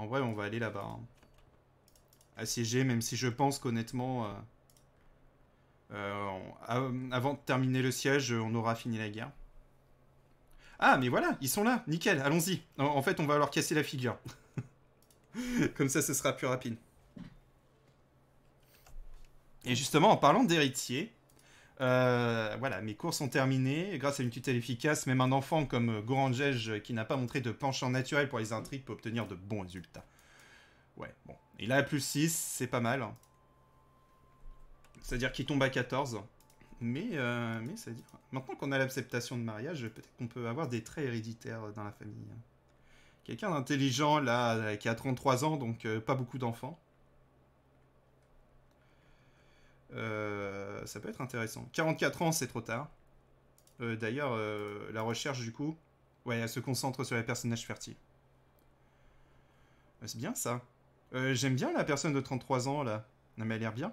En vrai, on va aller là-bas. Hein. Assiéger, même si je pense qu'honnêtement... Euh, euh, avant de terminer le siège, on aura fini la guerre. Ah, mais voilà, ils sont là, nickel, allons-y. En fait, on va leur casser la figure. Comme ça, ce sera plus rapide. Et justement, en parlant d'héritiers... Euh, voilà, mes cours sont terminés. Grâce à une tutelle efficace, même un enfant comme Goranjej, euh, qui n'a pas montré de penchant naturel pour les intrigues peut obtenir de bons résultats. Ouais, bon. Il a plus 6, c'est pas mal. Hein. C'est-à-dire qu'il tombe à 14. Mais, euh, mais c'est-à-dire... Maintenant qu'on a l'acceptation de mariage, peut-être qu'on peut avoir des traits héréditaires dans la famille. Hein. Quelqu'un d'intelligent, là, qui a 33 ans, donc pas beaucoup d'enfants. Euh, ça peut être intéressant. 44 ans, c'est trop tard. Euh, d'ailleurs, euh, la recherche, du coup, ouais, elle se concentre sur les personnages fertiles. c'est bien, ça. J'aime bien la personne de 33 ans, là. Non, mais elle a l'air bien.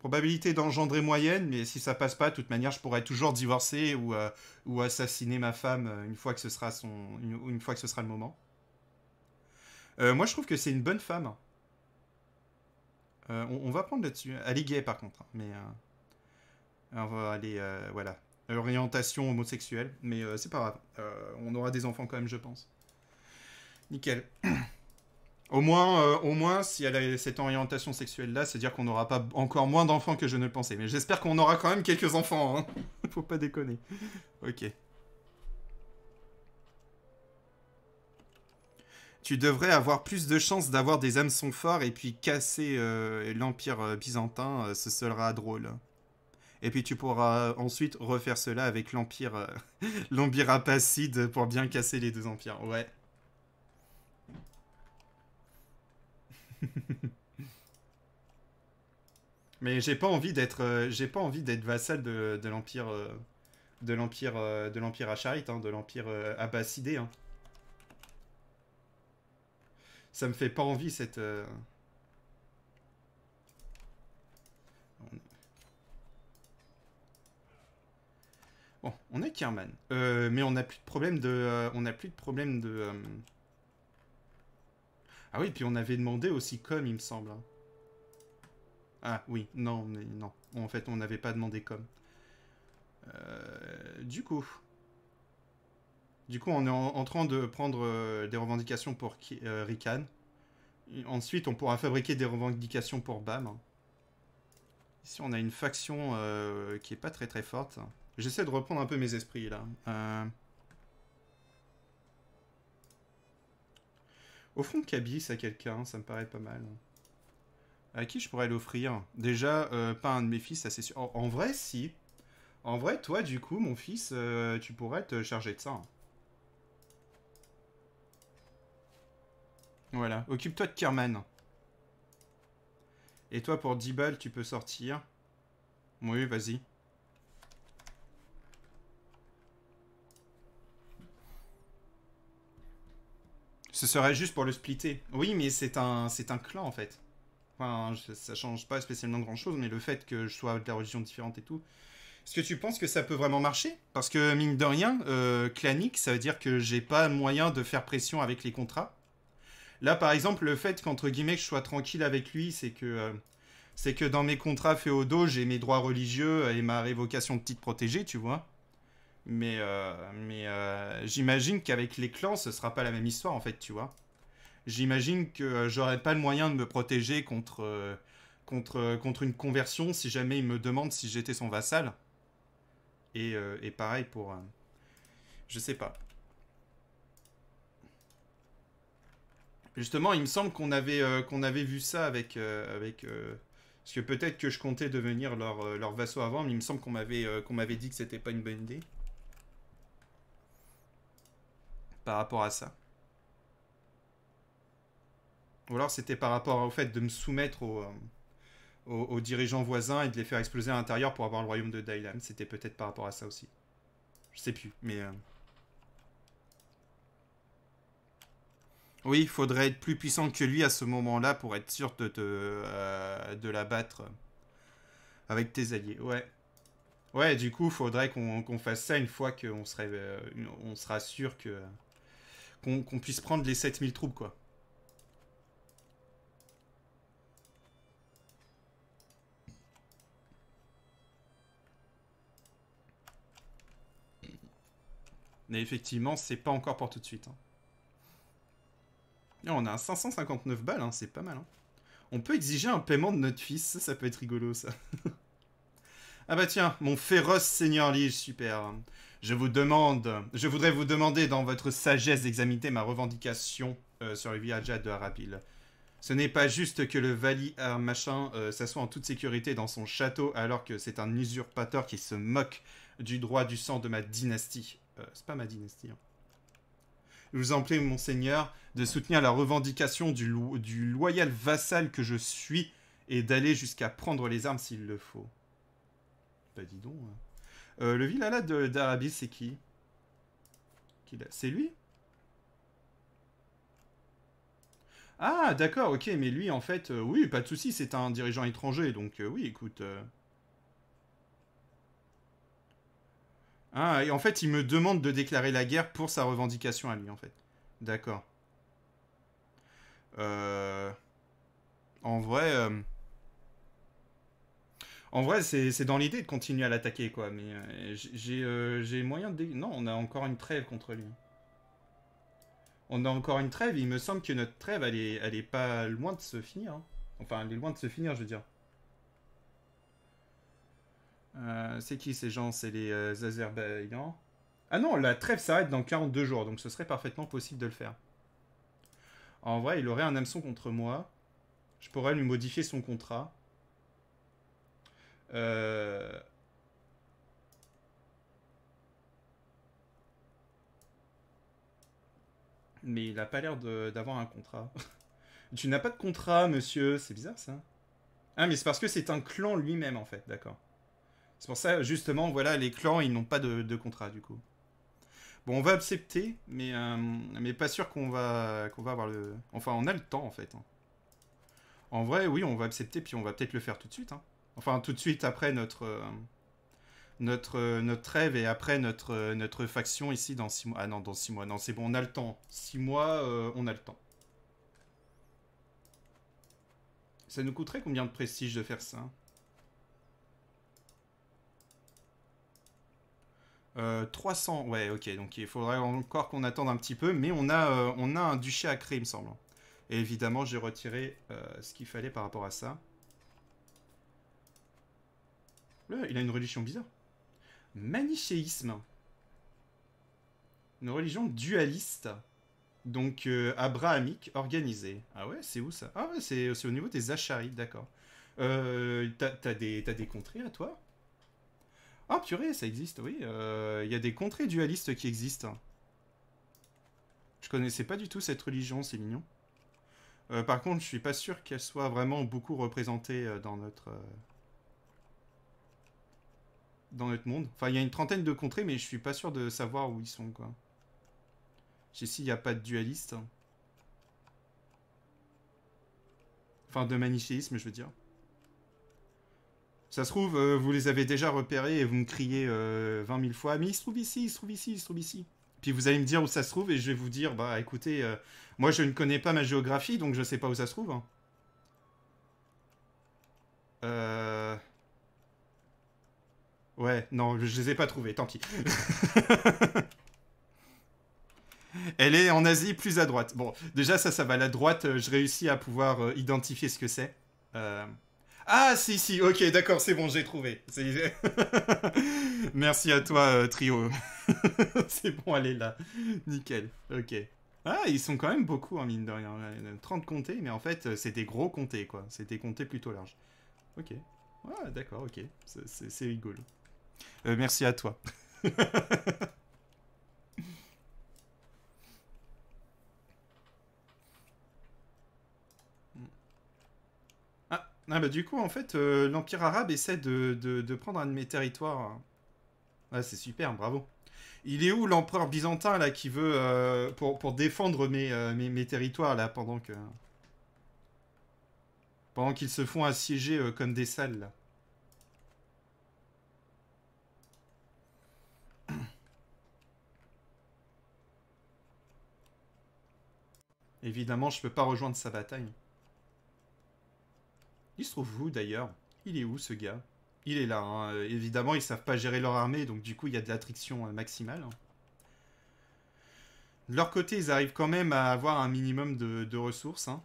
Probabilité d'engendrer moyenne, mais si ça passe pas, de toute manière, je pourrais toujours divorcer ou, ou assassiner ma femme une fois que ce sera, son, une fois que ce sera le moment. moi, je trouve que c'est une bonne femme. Euh, on, va prendre là-dessus. Elle est par contre, hein, mais euh, on va aller euh, voilà orientation homosexuelle, mais c'est pas grave. on aura des enfants quand même, je pense. Nickel. au moins, au moins, si elle a cette orientation sexuelle là, c'est dire qu'on n'aura pas encore moins d'enfants que je ne le pensais. Mais j'espère qu'on aura quand même quelques enfants. Hein. Faut pas déconner. ok. tu devrais avoir plus de chances d'avoir des hameçons forts et puis casser euh, l'Empire euh, byzantin, euh, ce sera drôle. Et puis tu pourras ensuite refaire cela avec l'Empire l'empire Apacide pour bien casser les deux empires, ouais. Mais j'ai pas envie d'être j'ai pas envie d'être vassal de l'Empire de l'Empire de l'Empire Acharite, hein, de l'Empire abbasidé. Hein ça me fait pas envie cette... Euh, bon, on est Kierman. Euh, mais on n'a plus de problème de... Euh, on n'a plus de problème de... Ah oui, puis on avait demandé aussi comme, il me semble. Hein. Ah oui, non, non. En fait, on n'avait pas demandé comme. du coup... Du coup, on est en, train de prendre euh, des revendications pour euh, Rican. Ensuite, on pourra fabriquer des revendications pour BAM. Ici, on a une faction euh, qui est pas très très forte. J'essaie de reprendre un peu mes esprits, là. Au fond, Cabis à quelqu'un, ça me paraît pas mal. À qui je pourrais l'offrir Déjà, pas un de mes fils, ça c'est sûr. en, vrai, si. En vrai, toi, du coup, mon fils, tu pourrais te charger de ça. Voilà, occupe-toi de Kerman. Et toi, pour 10 balles, tu peux sortir. Oui, vas-y. Ce serait juste pour le splitter. Oui, mais c'est un, un clan, en fait. Enfin, ça change pas spécialement grand-chose, mais le fait que je sois de la religion différente et tout... Est-ce que tu penses que ça peut vraiment marcher Parce que, mine de rien, clanique, euh, ça veut dire que j'ai pas moyen de faire pression avec les contrats. Là, par exemple, le fait qu'entre guillemets je sois tranquille avec lui, c'est que, euh, c'est que dans mes contrats féodaux, j'ai mes droits religieux et ma révocation de titre protégé, tu vois. Mais, euh, mais euh, j'imagine qu'avec les clans, ce sera pas la même histoire, en fait, tu vois. J'imagine que j'aurai pas le moyen de me protéger contre, contre, contre une conversion si jamais il me demande si j'étais son vassal. Et, et pareil pour... je sais pas. Justement, il me semble qu'on avait, euh, qu'on avait vu ça avec... Euh, avec euh, parce que peut-être que je comptais devenir leur, leur avant, mais il me semble qu'on m'avait qu'on m'avait dit que c'était pas une bonne idée. Par rapport à ça. Ou alors c'était par rapport au fait de me soumettre aux, aux, dirigeants voisins et de les faire exploser à l'intérieur pour avoir le royaume de Dailam. C'était peut-être par rapport à ça aussi. Je sais plus, mais... Oui, il faudrait être plus puissant que lui à ce moment-là pour être sûr de, euh, de la battre avec tes alliés. Ouais. Ouais, du coup, il faudrait qu'on fasse ça une fois qu'on serait, euh, on sera sûr que qu'on puisse prendre les 7000 troupes, quoi. Mais effectivement, c'est pas encore pour tout de suite. Hein on a 559 balles, hein, c'est pas mal. Hein. On peut exiger un paiement de notre fils, ça, peut être rigolo, ça. ah bah tiens, mon féroce seigneur Lige, super. Je vous demande, je voudrais vous demander dans votre sagesse d'examiner ma revendication euh, sur le village de Harapil. Ce n'est pas juste que le Vali euh, machin ça euh, s'assoit en toute sécurité dans son château alors que c'est un usurpateur qui se moque du droit du sang de ma dynastie. c'est pas ma dynastie, hein. Je vous en prie, monseigneur, de soutenir la revendication du, loyal vassal que je suis et d'aller jusqu'à prendre les armes s'il le faut. Bah dis donc. Hein. Euh, le Vilala d'Arabie, c'est qui, qui C'est lui Ah, d'accord, ok, mais lui, en fait, euh, oui, pas de souci, c'est un dirigeant étranger, donc euh, oui, écoute, Ah, et en fait, il me demande de déclarer la guerre pour sa revendication à lui, en fait. D'accord. Euh, en vrai... Euh, en vrai, c'est dans l'idée de continuer à l'attaquer, quoi. Mais euh, j'ai moyen de... Non, on a encore une trêve contre lui. On a encore une trêve. Il me semble que notre trêve, elle est, pas loin de se finir. Hein. Enfin, elle est loin de se finir, je veux dire. Euh, c'est qui ces gens C'est les euh, Azerbaïdans Ah non, la trêve s'arrête dans 42 jours, donc ce serait parfaitement possible de le faire. En vrai, il aurait un hameçon contre moi. Je pourrais lui modifier son contrat. Euh, mais il n'a pas l'air d'avoir un contrat. tu n'as pas de contrat, monsieur. C'est bizarre, ça. Ah, mais c'est parce que c'est un clan lui-même, en fait. D'accord. C'est pour ça, justement, voilà, les clans, ils n'ont pas de, contrat, du coup. Bon, on va accepter, mais, euh, mais pas sûr qu'on va, qu'on va avoir le... Enfin, on a le temps, en fait. Hein. En vrai, oui, on va accepter, puis on va peut-être le faire tout de suite. Hein. Enfin, tout de suite, après notre... Euh, notre, euh, notre rêve et après notre, notre faction ici dans 6 mois. Ah non, dans 6 mois. Non, c'est bon, on a le temps. 6 mois, on a le temps. Ça nous coûterait combien de prestige de faire ça hein 300, euh, ouais, ok, donc il faudrait encore qu'on attende un petit peu, mais on a, euh, on a un duché à créer, il me semble. Et évidemment, j'ai retiré euh, ce qu'il fallait par rapport à ça. il a une religion bizarre. Manichéisme. Une religion dualiste. Donc, abrahamique, organisée. Ah ouais, c'est où ça Ah ouais, c'est au niveau des acharites, d'accord. T'as des, des contrées à toi ah oh, purée, ça existe, oui. Euh, il y a des contrées dualistes qui existent. Je connaissais pas du tout cette religion, c'est mignon. Euh, par contre, je suis pas sûr qu'elle soit vraiment beaucoup représentée euh, dans notre... Dans notre monde. Enfin, il y a une trentaine de contrées, mais je suis pas sûr de savoir où ils sont, quoi. sais il n'y a pas de dualiste. Enfin, de manichéisme, je veux dire. Ça se trouve, euh, vous les avez déjà repérés et vous me criez euh, vingt 20 000 fois, mais il se trouve ici, il se trouve ici, il se trouve ici. Puis vous allez me dire où ça se trouve et je vais vous dire, bah écoutez, euh, moi je ne connais pas ma géographie, donc je ne sais pas où ça se trouve. Hein. Euh... Ouais, non, je les ai pas trouvés, tant pis. Elle est en Asie plus à droite. Bon, déjà ça, ça va. À la droite, je réussis à pouvoir identifier ce que c'est. Euh... Ah, si, si, ok, d'accord, c'est bon, j'ai trouvé. Merci à toi, euh, Trio. c'est bon, elle est là. Nickel, ok. Ah, ils sont quand même beaucoup, en hein, mine de rien. 30 euh, comtés, mais en fait, euh, c'était gros comtés, quoi. C'était comtés plutôt larges. Ok. Ah, d'accord, ok. C'est rigolo. merci à toi. Ah bah du coup, en fait, euh, l'Empire arabe essaie de, prendre un de mes territoires. Ah, c'est super, bravo. Il est où l'empereur byzantin là qui veut euh, pour, défendre euh, mes, mes, territoires là pendant que pendant qu'ils se font assiéger comme des salles là. Évidemment, je peux pas rejoindre sa bataille. Il se trouve où d'ailleurs Il est où ce gars Il est là. Hein. Euh, évidemment, ils savent pas gérer leur armée, donc du coup, il y a de l'attrition euh, maximale. De leur côté, ils arrivent quand même à avoir un minimum de, ressources. Hein.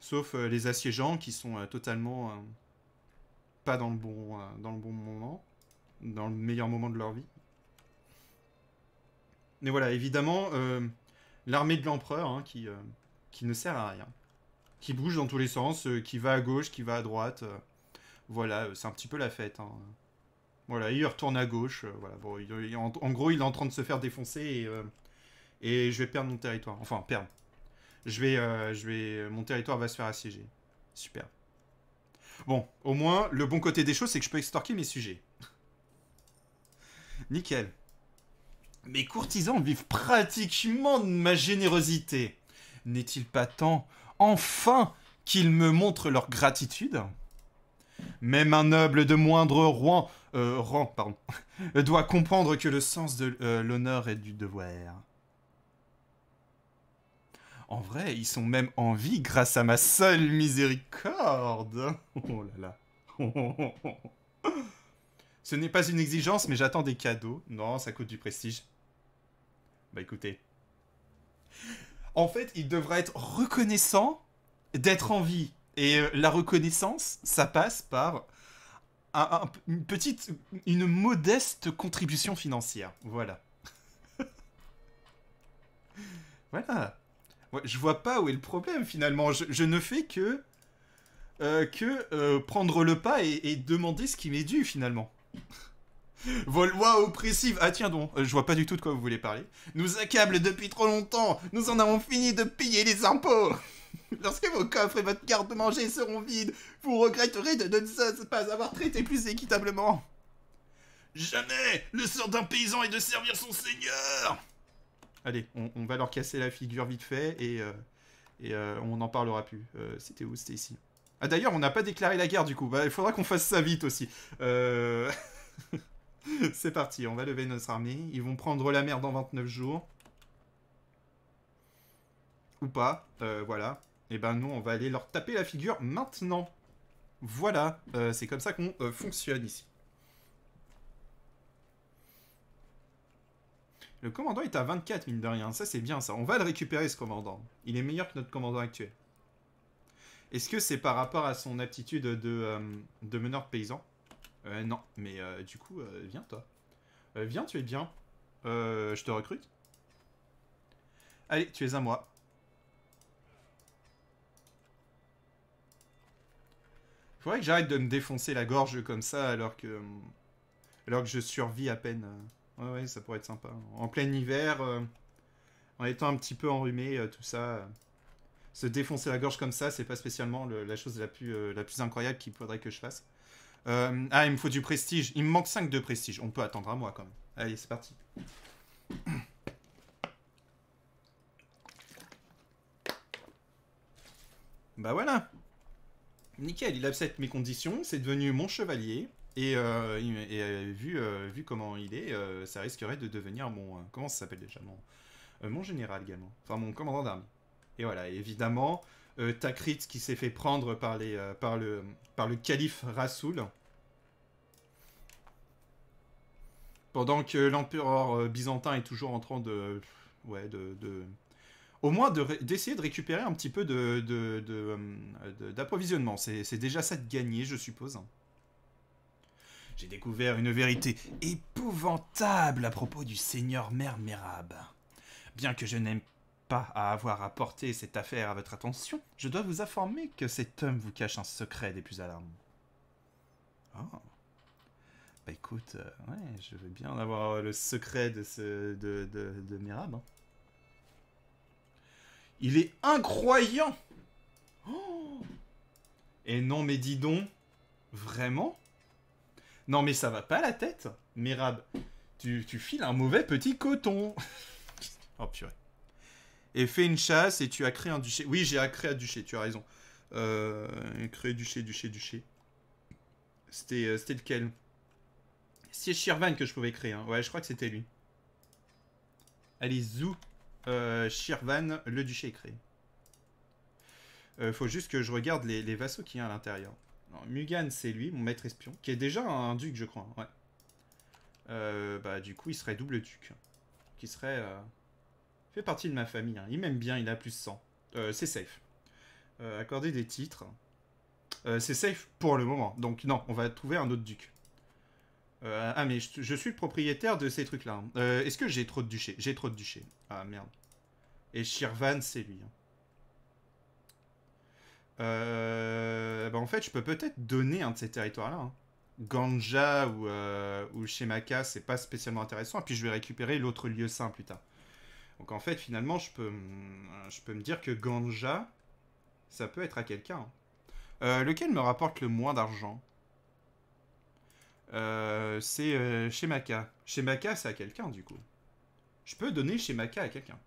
Sauf euh, les assiégeants qui sont totalement pas dans le, bon, dans le bon moment. Dans le meilleur moment de leur vie. Mais voilà, évidemment, l'armée de l'empereur hein, qui, qui ne sert à rien qui bouge dans tous les sens, euh, qui va à gauche, qui va à droite. Euh. voilà, euh, c'est un petit peu la fête. Hein. Voilà, il retourne à gauche. voilà, bon, en, gros, il est en train de se faire défoncer et, je vais perdre mon territoire. Enfin, perdre. Je vais, je vais, mon territoire va se faire assiéger. Super. Bon, au moins, le bon côté des choses, c'est que je peux extorquer mes sujets. Nickel. Mes courtisans vivent pratiquement de ma générosité. N'est-il pas temps enfin qu'ils me montrent leur gratitude. Même un noble de moindre rang, euh, doit comprendre que le sens de euh, l'honneur est du devoir. En vrai, ils sont même en vie grâce à ma seule miséricorde. Oh là là. Ce n'est pas une exigence, mais j'attends des cadeaux. Non, ça coûte du prestige. Bah écoutez en fait, il devrait être reconnaissant d'être en vie. Et euh, la reconnaissance, ça passe par une petite, une modeste contribution financière. Voilà. voilà. je vois pas où est le problème finalement. Je, ne fais que, euh, que euh, prendre le pas et, et demander ce qui m'est dû finalement. Vos lois oppressives, ah tiens donc, euh, je vois pas du tout de quoi vous voulez parler, nous accablent depuis trop longtemps, nous en avons fini de payer les impôts Lorsque vos coffres et votre garde-manger seront vides, vous regretterez de ne pas avoir traité plus équitablement. Jamais le sort d'un paysan est de servir son seigneur Allez, on, va leur casser la figure vite fait et, euh, euh, on n'en parlera plus. C'était où C'était ici. Ah d'ailleurs, on n'a pas déclaré la guerre du coup. Bah, il faudra qu'on fasse ça vite aussi. Euh... C'est parti, on va lever notre armée. Ils vont prendre la mer dans 29 jours. Ou pas, euh, voilà. Et eh ben nous, on va aller leur taper la figure maintenant. Voilà, euh, c'est comme ça qu'on euh, fonctionne ici. Le commandant est à 24, mine de rien. Ça, c'est bien, ça. On va le récupérer, ce commandant. Il est meilleur que notre commandant actuel. Est-ce que c'est par rapport à son aptitude de, de meneur paysan euh, non, mais euh, du coup, euh, viens toi. Euh, viens, tu es bien. je te recrute. Allez, tu es à moi. Faudrait que j'arrête de me défoncer la gorge comme ça alors que... Alors que je survis à peine. Ouais, ouais, ça pourrait être sympa. En plein hiver, en étant un petit peu enrhumé, tout ça se défoncer la gorge comme ça, c'est pas spécialement la chose la plus, la plus incroyable qu'il faudrait que je fasse. Euh, ah, il me faut du prestige. Il me manque 5 de prestige. On peut attendre à moi quand même. Allez, c'est parti. Bah voilà. Nickel, il accepte mes conditions. C'est devenu mon chevalier. Et, euh, euh, vu, vu comment il est, ça risquerait de devenir mon... comment ça s'appelle déjà mon, mon général également. Enfin, mon commandant d'armée. Et voilà, évidemment, euh, Takrit qui s'est fait prendre par, les, euh, par, le, par le calife Rasoul. Pendant que l'empereur euh, byzantin est toujours en train de... Ouais, de... de au moins d'essayer de, récupérer un petit peu d'approvisionnement. De, C'est déjà ça de gagner, je suppose. J'ai découvert une vérité épouvantable à propos du seigneur Mermerab. Bien que je n'aime pas pas à avoir apporté cette affaire à votre attention, je dois vous informer que cet homme vous cache un secret des plus alarmants. Oh. Bah écoute, euh, ouais, je veux bien avoir le secret de, ce, de, de, hein. Il est incroyant oh Et non, mais dis donc, vraiment Non, mais ça va pas la tête, Mirabe. Tu, tu files un mauvais petit coton. oh purée et fais une chasse et tu as créé un duché. Oui, j'ai créé un duché, tu as raison. Euh, créé duché, duché, duché. Euh, c'était lequel C'est Shirvan que je pouvais créer. Hein. Ouais, je crois que c'était lui. Allez, Zou, euh, Shirvan, le duché est créé. Euh, faut juste que je regarde les, vassaux qu'il y a à l'intérieur. Mugan, c'est lui, mon maître espion, qui est déjà un, duc, je crois. Hein, ouais. bah, du coup, il serait double duc. Hein, qui serait fait partie de ma famille. Hein. Il m'aime bien, il a plus 100. Euh, c'est safe. Euh, accorder des titres. Euh, c'est safe pour le moment. Donc non, on va trouver un autre duc. ah mais je, suis le propriétaire de ces trucs-là. Hein. Est-ce que j'ai trop de duchés J'ai trop de duchés. Ah merde. Et Shirvan, c'est lui. Hein. Bah, en fait, je peux peut-être donner un de ces territoires-là. Ganja ou, ou Shemaka, c'est pas spécialement intéressant. Et puis je vais récupérer l'autre lieu saint plus tard. Donc en fait, finalement, je peux, euh, je peux me dire que ganja, ça peut être à quelqu'un. Hein. Euh, lequel me rapporte le moins d'argent euh, C'est Shemaka. chez Chez c'est à quelqu'un, du coup. Je peux donner chez à quelqu'un.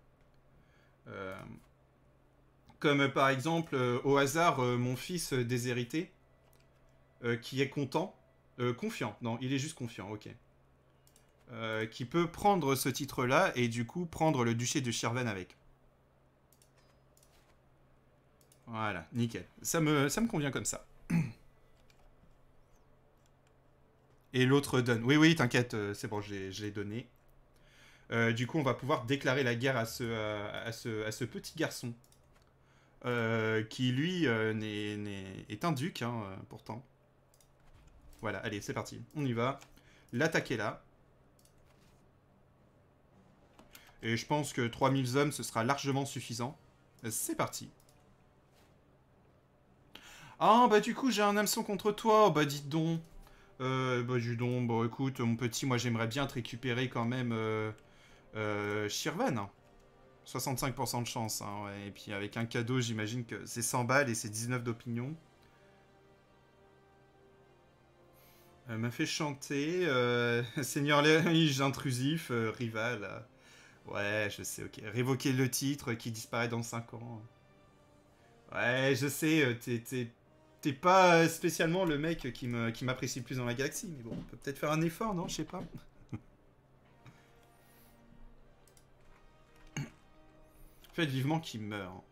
comme par exemple, au hasard, mon fils déshérité, qui est content. confiant. Non, il est juste confiant, ok. Euh, qui peut prendre ce titre-là et du coup prendre le duché de Shirvan avec. Voilà, nickel. Ça me, ça me convient comme ça. Et l'autre donne. Oui, oui, t'inquiète, euh, c'est bon, je l'ai donné. Euh, du coup, on va pouvoir déclarer la guerre à ce, à, ce, petit garçon. qui, lui, est, un duc, hein, pourtant. Voilà, allez, c'est parti. On y va. L'attaquer là. Et je pense que 3000 hommes, ce sera largement suffisant. C'est parti. Ah, bah du coup, j'ai un hameçon contre toi. Oh, bah dites donc. Euh, bah dis donc, bon écoute, mon petit, moi j'aimerais bien te récupérer quand même euh, euh, Shirvan. 65% de chance, hein, Et puis avec un cadeau, j'imagine que c'est 100 balles et c'est 19 d'opinion. m'a fait chanter, Seigneur Linge intrusif, rival. Ouais, je sais, ok. Révoquer le titre qui disparaît dans 5 ans. Ouais, je sais, euh, t'es pas euh, spécialement le mec qui m'apprécie le plus dans la galaxie, mais bon, on peut peut-être faire un effort, non Je sais pas. Faites vivement qu'il meurt.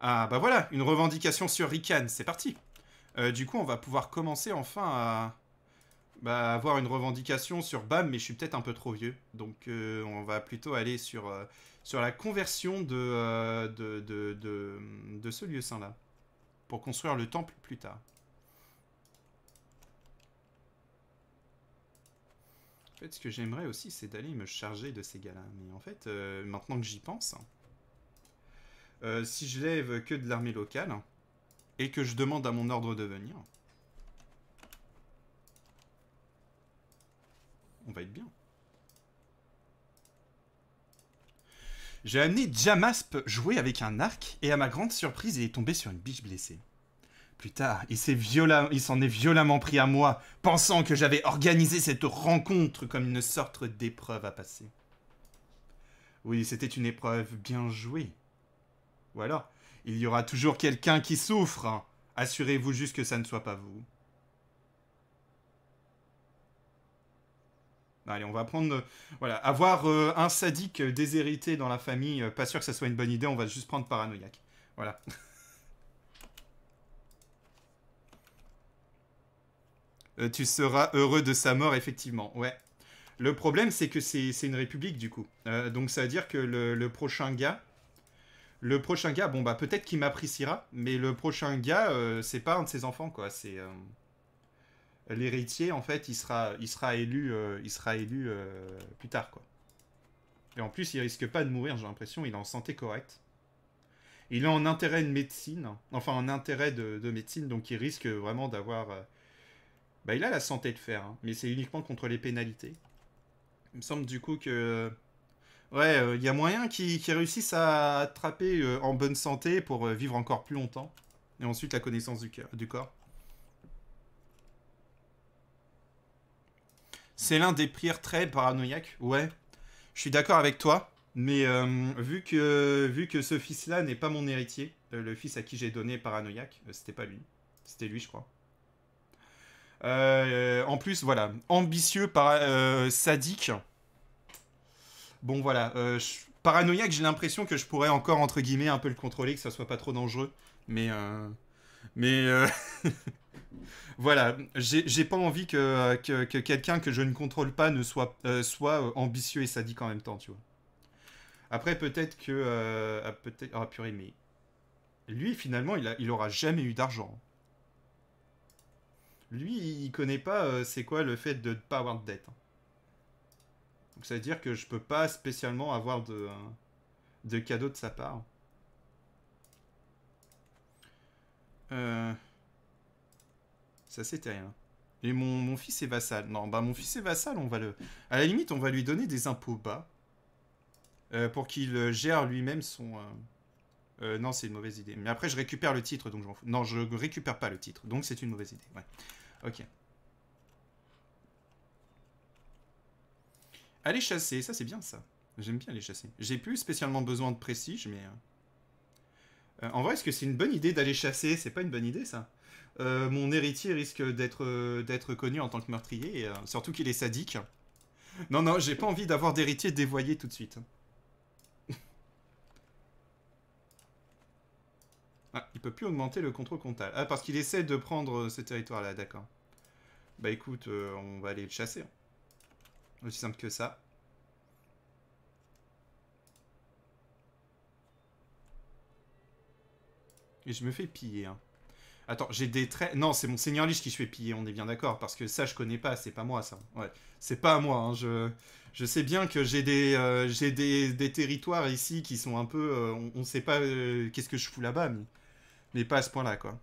Ah bah voilà, une revendication sur Rican, c'est parti. Euh, du coup, on va pouvoir commencer enfin à bah, avoir une revendication sur BAM, mais je suis peut-être un peu trop vieux. Donc euh, on va plutôt aller sur, euh, sur la conversion de, euh, de, de, de, de, ce lieu saint-là, pour construire le temple plus tard. En fait, ce que j'aimerais aussi, c'est d'aller me charger de ces gars-là. Mais en fait, maintenant que j'y pense, si je lève que de l'armée locale, et que je demande à mon ordre de venir, on va être bien. J'ai amené Jamasp jouer avec un arc, et à ma grande surprise, il est tombé sur une biche blessée. Plus tard, il s'en est, est, violemment pris à moi, pensant que j'avais organisé cette rencontre comme une sorte d'épreuve à passer. Oui, c'était une épreuve bien jouée. Ou alors, il y aura toujours quelqu'un qui souffre. Hein. Assurez-vous juste que ça ne soit pas vous. Bah, allez, on va prendre. Euh, voilà, avoir euh, un sadique déshérité dans la famille, euh, pas sûr que ça soit une bonne idée, on va juste prendre paranoïaque. Voilà. tu seras heureux de sa mort, effectivement. Ouais. Le problème, c'est que c'est une république, du coup. donc, ça veut dire que le, prochain gars. Le prochain gars, bon, bah, peut-être qu'il m'appréciera, mais le prochain gars, c'est pas un de ses enfants, quoi. C'est l'héritier, en fait, il sera, il sera élu, euh, il sera élu euh, plus tard, quoi. Et en plus, il risque pas de mourir, j'ai l'impression, il est en santé correcte. Il est en intérêt de médecine, enfin en intérêt de, médecine, donc il risque vraiment d'avoir... Euh, bah, il a la santé de faire hein, mais c'est uniquement contre les pénalités. Il me semble du coup que... Ouais, il y a moyen qu'il qui réussisse à attraper en bonne santé pour vivre encore plus longtemps. Et ensuite la connaissance du corps. C'est l'un des pires traits paranoïaques. Ouais, je suis d'accord avec toi. Mais euh, vu, que, vu que ce fils-là n'est pas mon héritier, euh, le fils à qui j'ai donné paranoïaque, euh, c'était pas lui. C'était lui, je crois. en plus, voilà, ambitieux, sadique. Bon, voilà, paranoïaque, j'ai l'impression que je pourrais encore, entre guillemets, un peu le contrôler, que ça soit pas trop dangereux. Mais... mais... voilà, j'ai pas envie que, quelqu'un que je ne contrôle pas ne soit, euh, soit euh, ambitieux et sadique en même temps, tu vois. Après, peut-être que... Euh, ah, peut-être... Ah, purée, mais... Lui, finalement, il, a, aura jamais eu d'argent. Lui, il connaît pas c'est quoi le fait de ne pas avoir de dette. Hein. Donc, ça veut dire que je peux pas spécialement avoir de, de cadeau de sa part. Euh... Ça, c'était rien. Hein. Et mon, fils est vassal. Non, bah mon fils est vassal, on va le... À la limite, on va lui donner des impôts bas. Euh, pour qu'il euh, gère lui-même son... Euh, non, c'est une mauvaise idée. Mais après, je récupère le titre, donc j'en Non, je récupère pas le titre, donc c'est une mauvaise idée. Ouais. Ok. Aller chasser, ça c'est bien ça. J'aime bien aller chasser. J'ai plus spécialement besoin de prestige, mais... en vrai, est-ce que c'est une bonne idée d'aller chasser C'est pas une bonne idée, ça euh, mon héritier risque euh, d'être connu en tant que meurtrier, euh, surtout qu'il est sadique. Non, non, j'ai pas envie d'avoir d'héritier dévoyé tout de suite. ah, il peut plus augmenter le contrôle comptable. Ah, parce qu'il essaie de prendre ce territoire-là, d'accord. Bah écoute, on va aller le chasser. Aussi simple que ça. Et je me fais piller. Hein. Attends, j'ai des traits. Non, c'est mon seigneur Lich qui se fait piller, on est bien d'accord, parce que ça, je connais pas, c'est pas moi, ça. Ouais, c'est pas moi, hein, je... je sais bien que j'ai des, euh, j'ai des, territoires ici qui sont un peu. Euh, on, sait pas euh, qu'est-ce que je fous là-bas, mais... mais pas à ce point-là, quoi.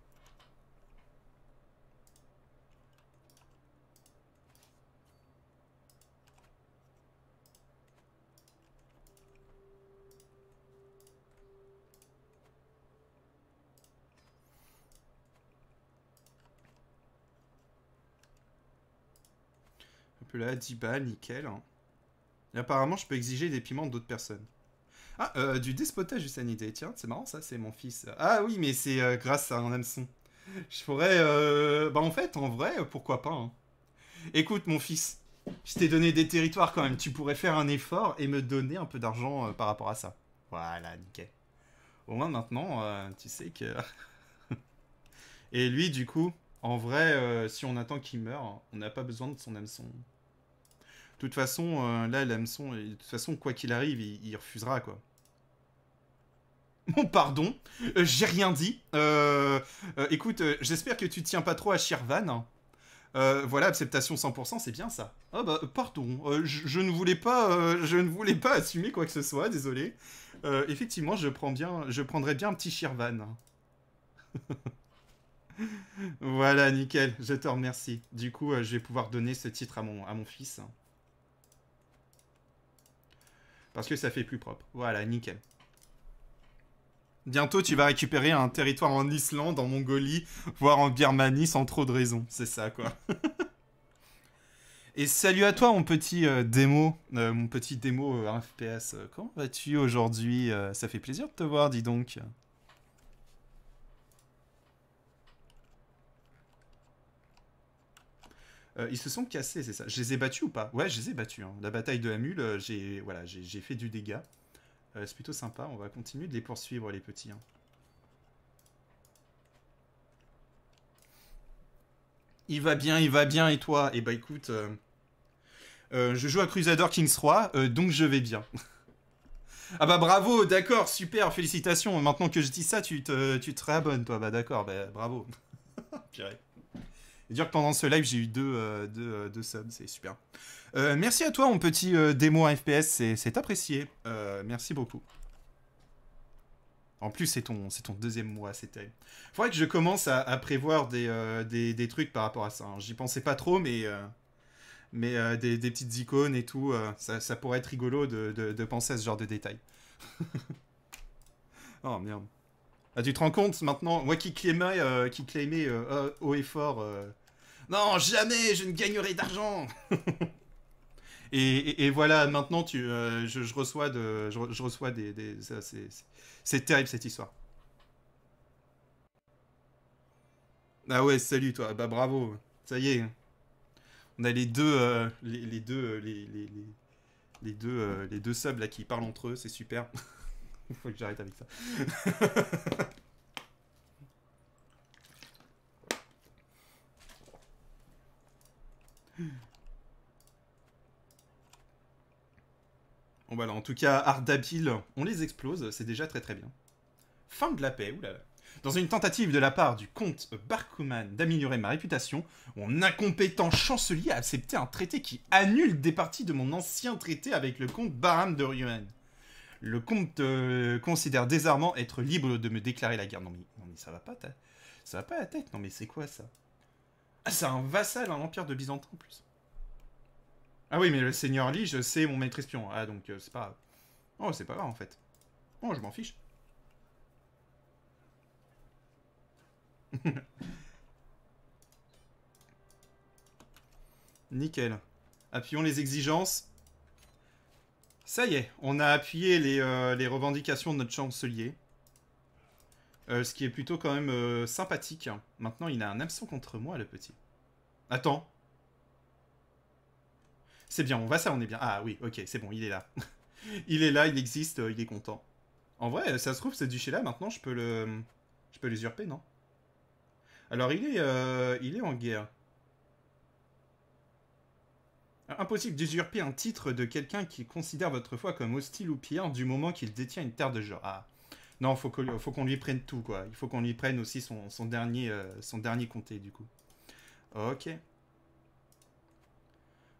là, 10 balles, nickel. Hein. apparemment, je peux exiger des piments d'autres personnes. Ah, euh, du despotage du sanité. Tiens, c'est marrant ça, c'est mon fils. Ah oui, mais c'est euh, grâce à un hameçon. Je pourrais... Euh... Bah en fait, en vrai, pourquoi pas. Hein. Écoute, mon fils, je t'ai donné des territoires quand même. Tu pourrais faire un effort et me donner un peu d'argent euh, par rapport à ça. Voilà, nickel. Au moins maintenant, euh, tu sais que... et lui, du coup, en vrai, si on attend qu'il meure, on n'a pas besoin de son hameçon. De toute façon, euh, là, l'hameçon, de toute façon, quoi qu'il arrive, il, refusera, quoi. Mon pardon, euh, j'ai rien dit. Euh, écoute, j'espère que tu tiens pas trop à Shirvan. voilà, acceptation 100%, c'est bien ça. Ah bah, pardon, je, ne voulais pas, je ne voulais pas assumer quoi que ce soit, désolé. effectivement, je prends bien, je prendrais bien un petit Shirvan. voilà, nickel, je te remercie. Du coup, je vais pouvoir donner ce titre à mon, à mon fils. Parce que ça fait plus propre. Voilà, nickel. Bientôt, tu vas récupérer un territoire en Islande, en Mongolie, voire en Birmanie sans trop de raison. C'est ça, quoi. Et salut à toi, mon petit euh, démo, euh, mon petit démo euh, FPS. Comment vas-tu aujourd'hui Ça fait plaisir de te voir, dis donc. Euh, ils se sont cassés, c'est ça. Je les ai battus ou pas Ouais, je les ai battus. Hein. La bataille de Hamul, euh, j'ai voilà, fait du dégât. Euh, c'est plutôt sympa. On va continuer de les poursuivre, les petits. Hein. Il va bien, il va bien, et toi Eh bah écoute, je joue à Crusader Kings 3, donc je vais bien. ah bah bravo, d'accord, super, félicitations. Maintenant que je dis ça, tu te, tu te réabonnes, toi. Bah d'accord, bah bravo. dire que pendant ce live, j'ai eu deux, euh, euh, deux, subs, c'est super. Euh, merci à toi, mon petit démo à FPS, c'est apprécié. merci beaucoup. En plus, c'est ton, ton deuxième mois, c'est terrible. Faudrait que je commence à, prévoir des, des, des, trucs par rapport à ça. Hein. J'y pensais pas trop, mais mais des, petites icônes et tout, ça, ça, pourrait être rigolo de, de, de penser à ce genre de détails. oh merde. Ah, tu te rends compte maintenant Moi qui claimais, euh, euh, euh, haut et fort Non, jamais je ne gagnerai d'argent et, voilà, maintenant tu, je, reçois, je, reçois des. c'est terrible cette histoire. Ah ouais, salut toi, bah bravo, ça y est. On a les deux, les, deux, les, les, deux, les deux subs là qui parlent entre eux, c'est super. Il faut que j'arrête avec ça. bon, voilà, bah en tout cas, Ardabil, on les explose, c'est déjà très très bien. Fin de la paix, oulala. Dans une tentative de la part du comte Barcuman d'améliorer ma réputation, mon incompétent chancelier a accepté un traité qui annule des parties de mon ancien traité avec le comte Baram de Ryuan. Le comte euh, considère désarmant être libre de me déclarer la guerre. Non mais, ça va pas, ça va pas à la tête. Non mais c'est quoi ça Ah c'est un vassal un empire de Byzantin en plus. Ah oui mais le seigneur Lige c'est mon maître espion. Ah donc euh, c'est pas Oh c'est pas grave en fait. Bon oh, je m'en fiche. Nickel. Appuyons les exigences. Ça y est, on a appuyé les, euh, revendications de notre chancelier. Euh, ce qui est plutôt quand même euh, sympathique. Hein. Maintenant, il a un absent contre moi, le petit. Attends. C'est bien, on va ça, on est bien. Ah oui, ok, c'est bon, il est là. il est là, il existe, il est content. En vrai, ça se trouve, ce duché-là, maintenant, je peux le... Je peux l'usurper, non Alors, il est, il est en guerre. Impossible d'usurper un titre de quelqu'un qui considère votre foi comme hostile ou pire du moment qu'il détient une terre de genre. » Ah. Non, faut qu'on faut qu'on lui prenne tout quoi. Il faut qu'on lui prenne aussi son, dernier euh, son dernier comté du coup. Ok.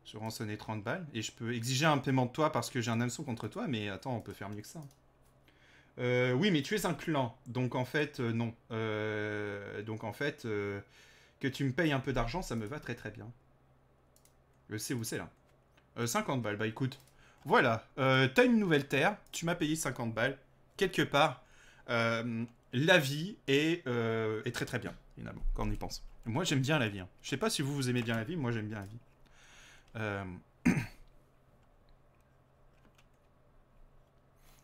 Je rançonnais 30 balles et je peux exiger un paiement de toi parce que j'ai un hameçon contre toi, mais attends, on peut faire mieux que ça. Euh, oui, mais tu es un clan, donc en fait, euh, non. donc en fait, que tu me payes un peu d'argent, ça me va très très bien. C'est sais où c'est là. 50 euh, balles, bah écoute. Voilà, euh, t'as une nouvelle terre, tu m'as payé 50 balles. Quelque part, euh, la vie est, très très bien, finalement, quand on y pense. Moi j'aime bien la vie. Hein. Je sais pas si vous vous aimez bien la vie, moi j'aime bien la vie.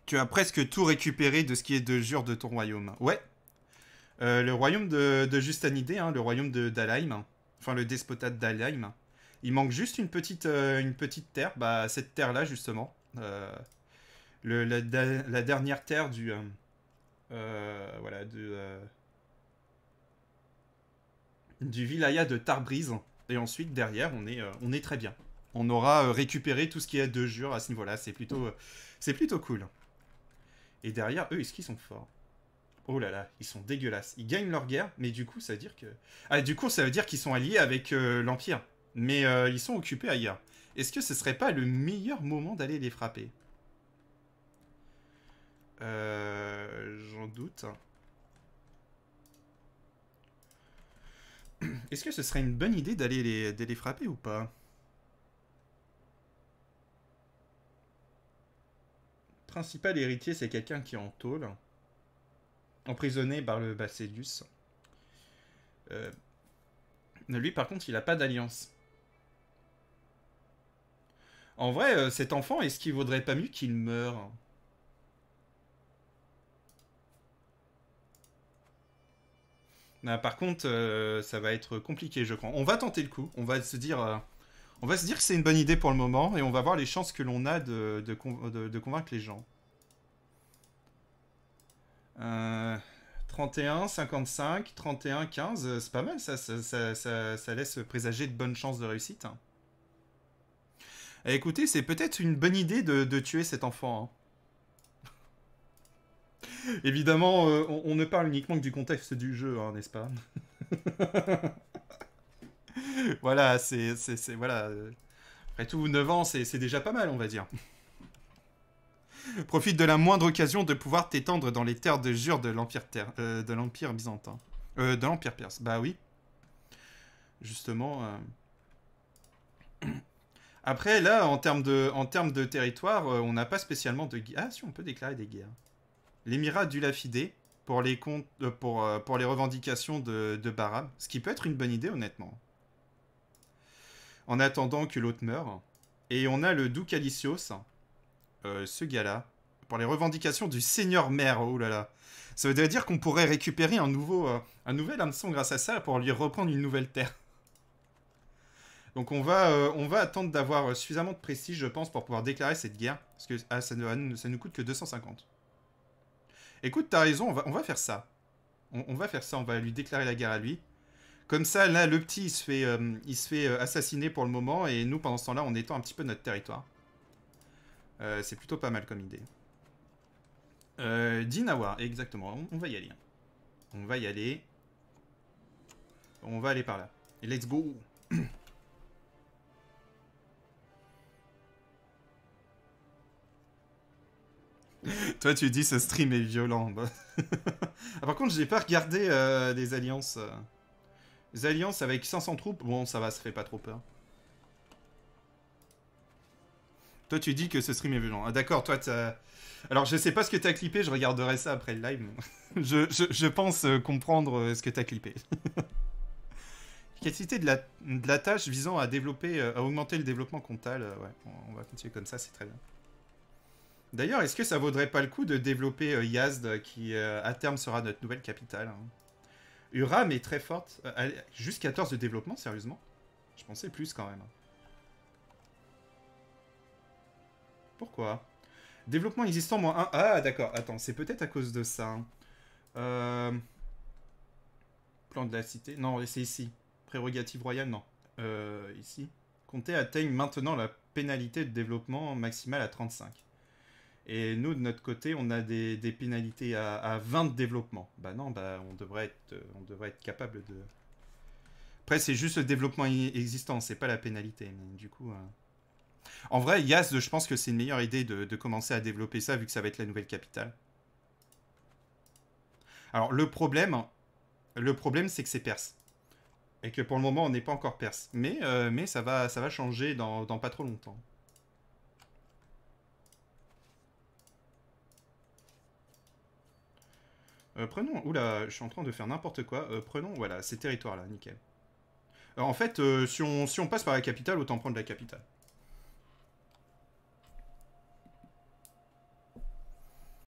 tu as presque tout récupéré de ce qui est de jure de ton royaume. Ouais. le royaume de, de hein, le royaume de d'Alheim, enfin le despotat d'Alheim il manque juste une petite, euh, une petite terre. Bah, cette terre-là, justement. Euh, la, dernière terre du. Euh, voilà, de. du Vilaya de Tarbrise. Et ensuite, derrière, on est, on est très bien. On aura récupéré tout ce qui est de jure à ce niveau-là. C'est plutôt, plutôt cool. Et derrière, eux, est-ce qu'ils sont forts Oh là là, ils sont dégueulasses. Ils gagnent leur guerre, mais du coup, ça veut dire que. Ah, du coup, ça veut dire qu'ils sont alliés avec l'Empire. Mais euh, ils sont occupés ailleurs. Est-ce que ce serait pas le meilleur moment d'aller les frapper euh, J'en doute. Est-ce que ce serait une bonne idée d'aller les, frapper ou pas Principal héritier, c'est quelqu'un qui est en tôle. Emprisonné par le Basselius. Euh, lui, par contre, il n'a pas d'alliance. En vrai, euh, cet enfant, est-ce qu'il vaudrait pas mieux qu'il meure bah, par contre, euh, ça va être compliqué, je crois. On va tenter le coup. On va se dire, euh, on va se dire que c'est une bonne idée pour le moment et on va voir les chances que l'on a de, convaincre les gens. 31, 55, 31, 15, c'est pas mal, ça ça, laisse présager de bonnes chances de réussite. Hein. Eh, écoutez, c'est peut-être une bonne idée de, tuer cet enfant. Hein. Évidemment, euh, on, ne parle uniquement que du contexte du jeu, hein, n'est-ce pas Voilà, c'est... Voilà. Euh, après tout, 9 ans, c'est déjà pas mal, on va dire. Profite de la moindre occasion de pouvoir t'étendre dans les terres de jure de l'Empire euh, de byzantin. de l'Empire perse. Bah oui. Justement. Après, là, en termes de, en de territoire, euh, on n'a pas spécialement de guerre. Ah, si, on peut déclarer des guerres. L'émirat du Lafidé pour les, euh, pour, euh, pour les revendications de, de Barab. Ce qui peut être une bonne idée, honnêtement. En attendant que l'autre meure. Et on a le Doucalicios. ce gars-là. Pour les revendications du seigneur maire. Oh là là. Ça veut dire qu'on pourrait récupérer un, nouveau, un nouvel hameçon grâce à ça pour lui reprendre une nouvelle terre. Donc on va, euh, on va attendre d'avoir suffisamment de prestige, je pense, pour pouvoir déclarer cette guerre. Parce que ah, ça, ne, ça nous coûte que 250. Écoute, t'as raison, on va, faire ça. On, va faire ça, on va lui déclarer la guerre à lui. Comme ça, là, le petit, il se fait, euh, il se fait euh, assassiner pour le moment. Et nous, pendant ce temps-là, on étend un petit peu notre territoire. C'est plutôt pas mal comme idée. Euh, Dinawa, exactement. On, va y aller. On va y aller. On va aller par là. let's go Toi, tu dis ce stream est violent. Bah. Ah, par contre, j'ai pas regardé euh, des alliances. Les euh. alliances avec 500 troupes, bon, ça va, ça fait pas trop peur. Toi, tu dis que ce stream est violent. Ah, d'accord, toi, Alors, je sais pas ce que t'as clippé, je regarderai ça après le live. je, pense euh, comprendre ce que t'as clippé. Efficacité de la, de la tâche visant à développer, à augmenter le développement comptable. Ouais, on va continuer comme ça, c'est très bien. D'ailleurs, est-ce que ça vaudrait pas le coup de développer euh, Yazd, qui euh, à terme sera notre nouvelle capitale hein Uram est très forte. Euh, jusqu'à 14 de développement, sérieusement Je pensais plus quand même. Pourquoi Développement existant moins 1. Ah, d'accord. Attends, c'est peut-être à cause de ça. Hein. Plan de la cité. Non, c'est ici. Prérogative royale, non. ici. Comté atteigne maintenant la pénalité de développement maximale à 35. Et nous, de notre côté, on a des, pénalités à, 20 de développement. Bah non, bah, on, devrait être, euh, on devrait être capable de... Après, c'est juste le développement existant, c'est pas la pénalité. du coup... Euh. En vrai, Yaz, je pense que c'est une meilleure idée de, commencer à développer ça, vu que ça va être la nouvelle capitale. Alors, le problème, le problème c'est que c'est perse. Et que pour le moment, on n'est pas encore perse. Mais, euh, mais ça, va, ça va changer dans pas trop longtemps. Euh, prenons, oula, je suis en train de faire n'importe quoi. Euh, prenons, voilà, ces territoires-là, nickel. Euh, en fait, si on, si, on, passe par la capitale, autant prendre la capitale.